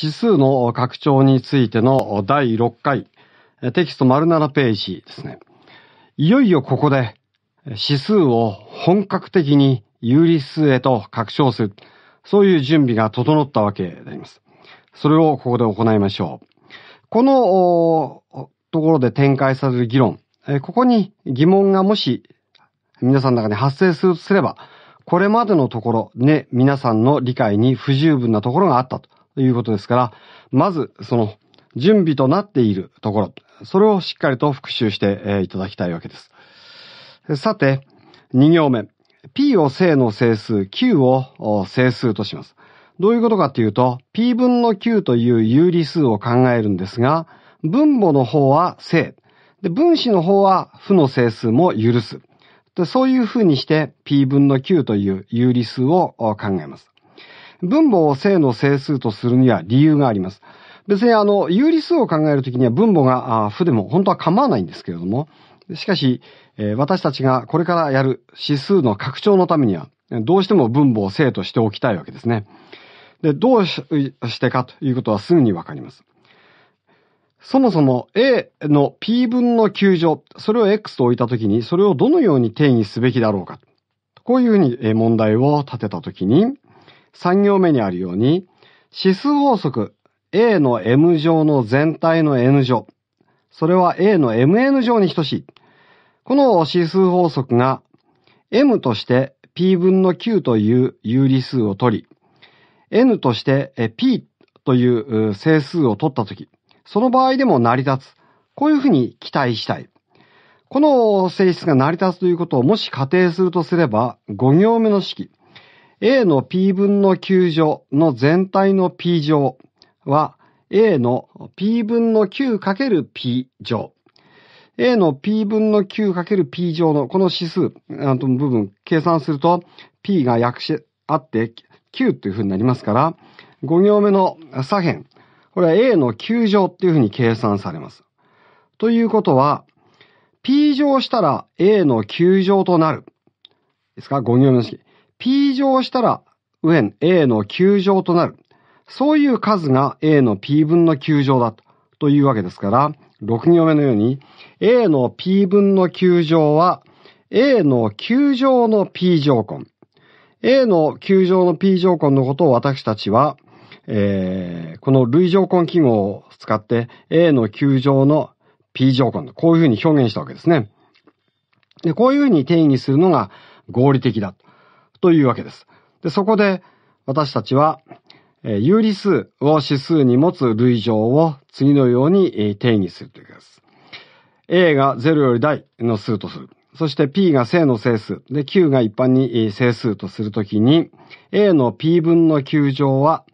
指数の拡張についての第6回、テキスト丸7ページですね。いよいよここで指数を本格的に有理数へと拡張する。そういう準備が整ったわけであります。それをここで行いましょう。このところで展開される議論、ここに疑問がもし皆さんの中に発生するとすれば、これまでのところね、皆さんの理解に不十分なところがあったと。いうことですから、まずその準備となっているところ、それをしっかりと復習していただきたいわけです。さて、2行目。p を正の整数、q を整数とします。どういうことかっていうと、p 分の q という有理数を考えるんですが、分母の方は正。で、分子の方は負の整数も許す。でそういうふうにして p 分の q という有理数を考えます。分母を正の整数とするには理由があります。別にあの、有理数を考えるときには分母が負でも本当は構わないんですけれども、しかし、えー、私たちがこれからやる指数の拡張のためには、どうしても分母を正としておきたいわけですね。で、どうしてかということはすぐにわかります。そもそも A の P 分の9乗、それを X と置いたときに、それをどのように定義すべきだろうか。こういうふうに問題を立てたときに、3行目にあるように、指数法則 A の M 乗の全体の N 乗。それは A の MN 乗に等しい。この指数法則が M として P 分の Q という有理数を取り、N として P という整数を取ったとき、その場合でも成り立つ。こういうふうに期待したい。この性質が成り立つということをもし仮定するとすれば、5行目の式。A の P 分の9乗の全体の P 乗は A の P 分の 9×P 乗。A の P 分の 9×P 乗のこの指数の部分計算すると P が訳しあって9という風になりますから、5行目の左辺、これは A の9乗っていう風に計算されます。ということは、P 乗したら A の9乗となる。ですか ?5 行目の式。P 乗したら右辺 A の9乗となる。そういう数が A の P 分の9乗だというわけですから、6行目のように A の P 分の9乗は A の9乗の P 乗根。A の9乗の P 乗根のことを私たちは、えー、この類乗根記号を使って A の9乗の P 乗根こういうふうに表現したわけですね。で、こういうふうに定義するのが合理的だ。というわけです。で、そこで私たちは、え有理数を指数に持つ類乗を次のように定義するというわけです。A が0より大の数とする。そして P が正の整数。で、Q が一般に整数とするときに、A の P 分の9乗は、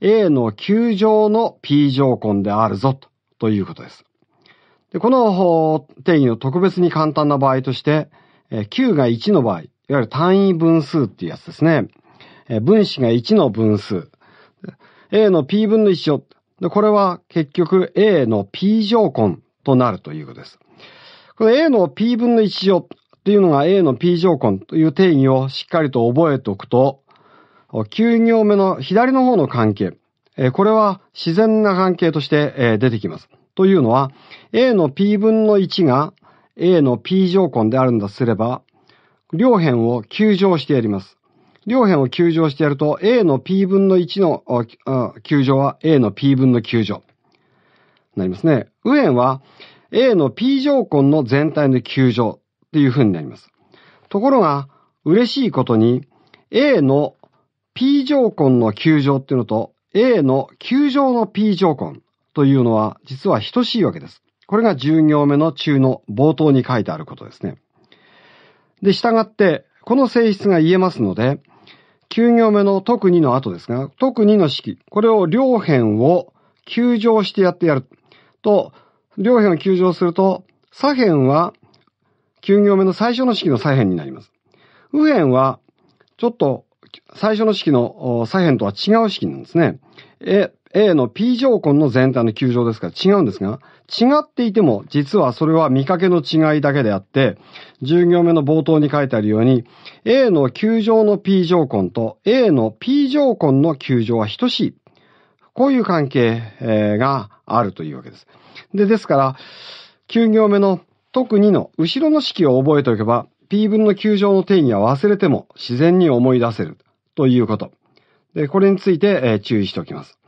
A の9乗の P 乗根であるぞと、ということです。でこの定義の特別に簡単な場合として、Q が1の場合、いわゆる単位分数っていうやつですね。え分子が1の分数。A の P 分の1乗。で、これは結局 A の P 乗根となるということです。この A の P 分の1乗っていうのが A の P 乗根という定義をしっかりと覚えておくと、9行目の左の方の関係、これは自然な関係として出てきます。というのは、A の P 分の1が A の P 乗根であるんだすれば、両辺を9乗してやります。両辺を9乗してやると、A の P 分の1の9乗は A の P 分の9乗。なりますね。右辺は A の P 乗根の全体の9乗っていう風になります。ところが、嬉しいことに、A の P 乗根の9乗っていうのと、A の9乗の P 乗根というのは、実は等しいわけです。これが10行目の中の冒頭に書いてあることですね。で、従って、この性質が言えますので、9行目の特にの後ですが、特にの式、これを両辺を急乗してやってやる。と、両辺を急乗すると、左辺は9行目の最初の式の左辺になります。右辺は、ちょっと最初の式の左辺とは違う式なんですね。え、A の P 条根の全体の球状ですから違うんですが、違っていても、実はそれは見かけの違いだけであって、10行目の冒頭に書いてあるように、A の球状の P 条根と A の P 条根の球状は等しい。こういう関係、えー、があるというわけです。で、ですから、9行目の特にの後ろの式を覚えておけば、P 分の球状の定義は忘れても自然に思い出せるということ。で、これについて、えー、注意しておきます。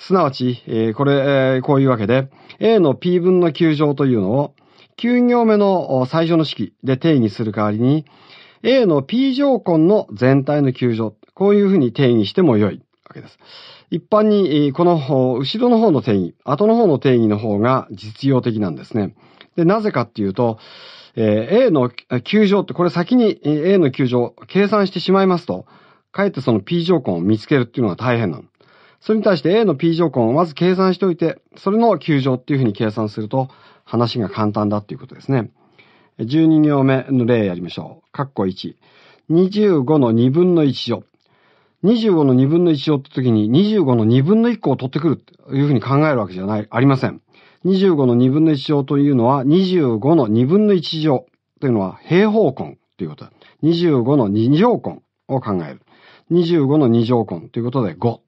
すなわち、えー、これ、えー、こういうわけで、A の P 分の9乗というのを、9行目の最初の式で定義する代わりに、A の P 乗根の全体の9乗、こういうふうに定義しても良いわけです。一般に、この後ろの方の定義、後の方の定義の方が実用的なんですね。で、なぜかっていうと、え A の9乗って、これ先に A の9乗計算してしまいますと、かえってその P 乗根を見つけるっていうのが大変なの。それに対して A の P 条根をまず計算しておいて、それの9乗っていうふうに計算すると話が簡単だっていうことですね。12行目の例やりましょう。カッコ1。25の2分の1乗。25の2分の1乗って時に25の2分の1個を取ってくるというふうに考えるわけじゃない、ありません。25の2分の1乗というのは25の2分の1乗というのは平方根ということだ。25の2乗根を考える。25の2乗根ということで5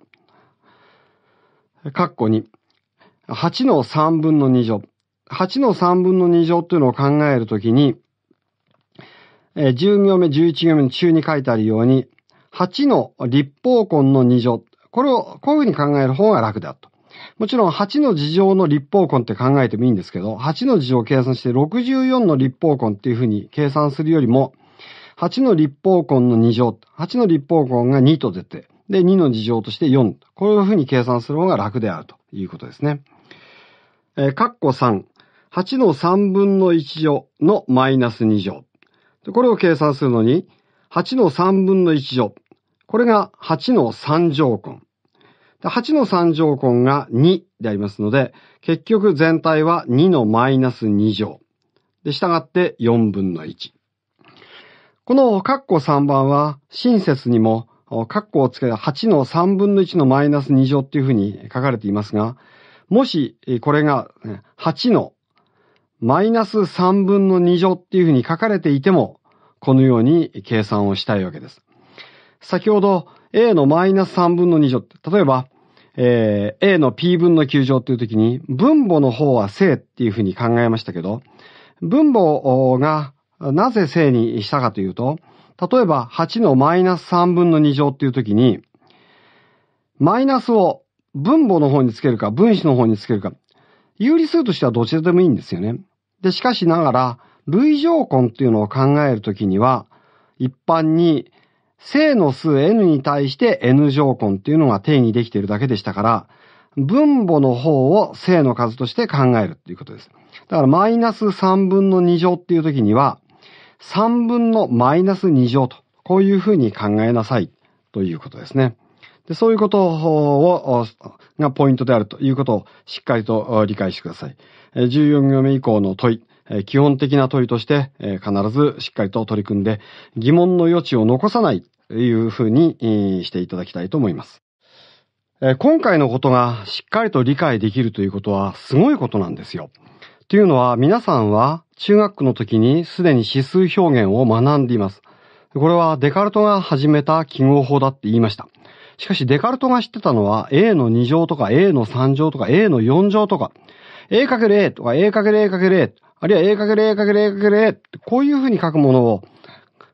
かっこに、8の3分の2乗。8の3分の2乗というのを考えるときに、10行目、11行目の中に書いてあるように、8の立方根の2乗。これをこういうふうに考える方が楽だと。もちろん8の事乗の立方根って考えてもいいんですけど、8の事乗を計算して64の立方根っていうふうに計算するよりも、8の立方根の2乗、8の立方根が2と出て、で、2の事乗として4。こういうふうに計算する方が楽であるということですね。えー、ッコ3。8の3分の1乗のマイナス2乗。これを計算するのに、8の3分の1乗。これが8の3乗根。8の3乗根が2でありますので、結局全体は2のマイナス2乗。で、従って4分の1。このッコ3番は、親切にもカッコをつけた8の3分の1のマイナス2乗っていうふうに書かれていますが、もし、これが8のマイナス3分の2乗っていうふうに書かれていても、このように計算をしたいわけです。先ほど A のマイナス3分の2乗例えば、えー、A の P 分の9乗っていうときに、分母の方は正っていうふうに考えましたけど、分母がなぜ正にしたかというと、例えば8のマイナス3分の2乗っていう時に、マイナスを分母の方につけるか、分子の方につけるか、有理数としてはどちらでもいいんですよね。で、しかしながら、類乗根っていうのを考えるときには、一般に正の数 n に対して n 乗根っていうのが定義できているだけでしたから、分母の方を正の数として考えるっていうことです。だからマイナス3分の2乗っていうときには、3分のマイナス2乗と、こういうふうに考えなさいということですね。でそういうことを、がポイントであるということをしっかりと理解してください。14行目以降の問い、基本的な問いとして必ずしっかりと取り組んで疑問の余地を残さないというふうにしていただきたいと思います。今回のことがしっかりと理解できるということはすごいことなんですよ。というのは皆さんは中学の時にすでに指数表現を学んでいます。これはデカルトが始めた記号法だって言いました。しかしデカルトが知ってたのは A の2乗とか A の3乗とか A の4乗とか A×A とか A×A×A あるいは A×A×A×A ってこういうふうに書くものを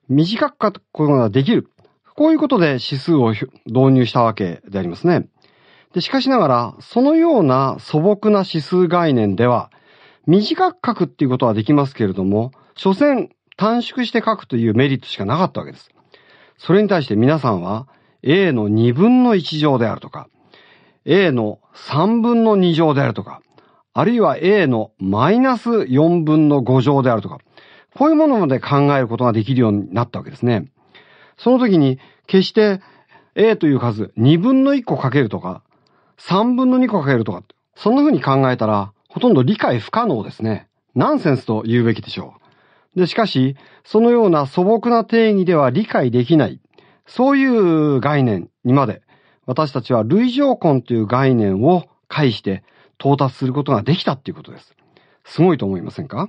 短く書くことができる。こういうことで指数を導入したわけでありますね。でしかしながら、そのような素朴な指数概念では、短く書くっていうことはできますけれども、所詮短縮して書くというメリットしかなかったわけです。それに対して皆さんは A の2分の1乗であるとか、A の3分の2乗であるとか、あるいは A のマイナス4分の5乗であるとか、こういうものまで考えることができるようになったわけですね。その時に、決して A という数2分の1個かけるとか、3分の2個かけるとか、そんな風に考えたら、ほとんど理解不可能ですね。ナンセンスと言うべきでしょう。で、しかし、そのような素朴な定義では理解できない、そういう概念にまで、私たちは類情根という概念を介して到達することができたっていうことです。すごいと思いませんか